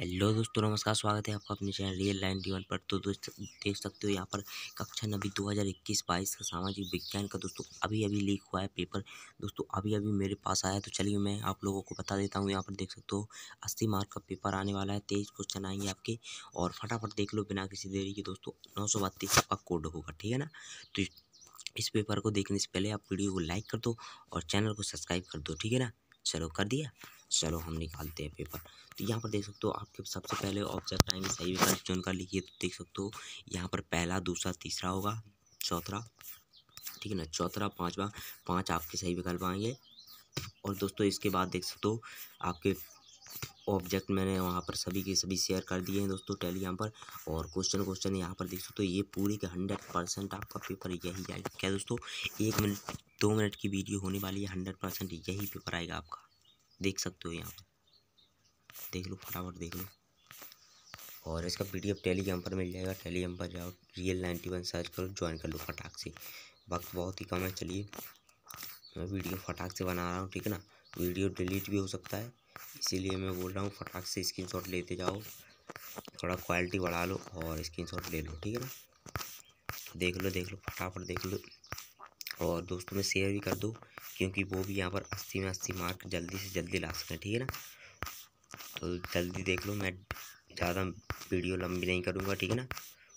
hello दोस्तों नमस्कार स्वागत है आपका अपने चैनल रियल लाइन डी पर तो दोस्तों देख सकते हो यहाँ पर कक्षा नबी 2021-22 का सामाजिक विज्ञान का दोस्तों अभी अभी लीक हुआ है पेपर दोस्तों अभी अभी मेरे पास आया तो चलिए मैं आप लोगों को बता देता हूँ यहाँ पर देख सकते हो अस्सी मार्क का पेपर आने वाला है तेईस क्वेश्चन आएंगे आपके और फटाफट देख लो बिना किसी देरी के दोस्तों नौ सौ आपका कोड होगा ठीक है ना तो इस पेपर को देखने से पहले आप वीडियो को लाइक कर दो और चैनल को सब्सक्राइब कर दो ठीक है ना चलो कर दिया चलो हम निकालते हैं पेपर तो यहाँ पर देख सकते हो आपके सबसे पहले ऑब्जेक्ट टाइम सही विकल्प चुन कर लिखिए तो देख सकते हो यहाँ पर पहला दूसरा तीसरा होगा चौथा ठीक है ना चौथा पाँचवा पाँच आपके सही विकल्प आएंगे और दोस्तों इसके बाद देख सकते हो आपके ऑब्जेक्ट मैंने वहाँ पर सभी के सभी शेयर कर दिए हैं दोस्तों टेलीग्राम पर और क्वेश्चन क्वेश्चन यहाँ पर देख सकते हो ये पूरी के हंड्रेड परसेंट आपका पेपर यही आएगा क्या दोस्तों एक मिनट दो मिनट की वीडियो होने वाली है हंड्रेड परसेंट यही पेपर आएगा आपका देख सकते हो यहाँ पर देख लो फटाफट देख लो और इसका पी डी एफ टेलीग्राम पर मिल जाएगा टेलीग्राम पर जाओ रियल नाइन्टी वन सर्च करो ज्वाइन कर लो फटाक से वक्त बहुत ही कम है चलिए मैं वीडियो फटाक से बना रहा हूँ ठीक है ना वीडियो डिलीट भी हो सकता है इसीलिए मैं बोल रहा हूँ फटाक से स्क्रीन शॉट लेते जाओ थोड़ा क्वालिटी बढ़ा लो और स्क्रीन शॉट ले लो ठीक है ना देख लो देख लो फटाफट देख लो और दोस्तों में शेयर भी कर दो क्योंकि वो भी यहाँ पर अस्सी में अस्सी मार्क जल्दी से जल्दी ला सकें ठीक है ना तो जल्दी देख लो मैं ज़्यादा वीडियो लंबी नहीं करूँगा ठीक है ना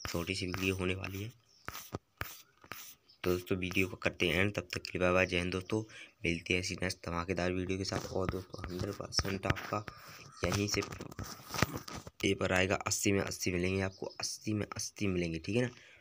छोटी सी वीडियो होने वाली है तो दोस्तों वीडियो को करते हैं एंड तब तक के लिए बाय बाय जय हिंद दोस्तों मिलती है ऐसी नेक्स्ट धमाकेदार वीडियो के साथ और दोस्तों हंड्रेड परसेंट आपका यहीं से पेपर आएगा अस्सी में अस्सी मिलेंगे आपको अस्सी में अस्सी मिलेंगे ठीक है ना